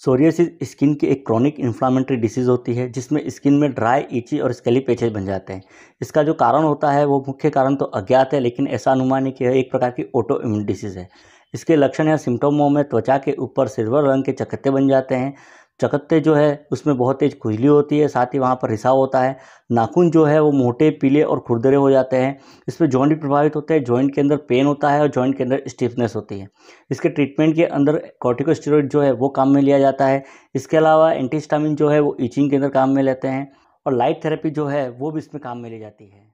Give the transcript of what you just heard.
psoriasis skin की एक chronic inflammatory disease होती है जिसमें स्किन में ड्राई ईची और स्केली पैचेज बन जाते हैं इसका जो कारण होता है वो मुख्य कारण तो अज्ञात है लेकिन ऐसा अनुमान है कि एक प्रकार की ऑटो इम्यून डिसीज़ है इसके लक्षण या सिम्टोमों में त्वचा के ऊपर सिल्वर रंग के चकत्ते बन जाते हैं चकत्ते जो है उसमें बहुत तेज खुजली होती है साथ ही वहाँ पर रिसाव होता है नाखून जो है वो मोटे पीले और खुरदरे हो जाते हैं इसमें जॉइंट भी प्रभावित होते हैं जॉइंट के अंदर पेन होता है और जॉइंट के अंदर स्टिफनेस होती है इसके ट्रीटमेंट के अंदर कॉर्टिकोस्टेरॉइड जो है वो काम में लिया जाता है इसके अलावा एंटीस्टामिन जो है वो ईचिंग के अंदर काम में लेते हैं और लाइट थेरेपी जो है वो भी इसमें काम में ली जाती है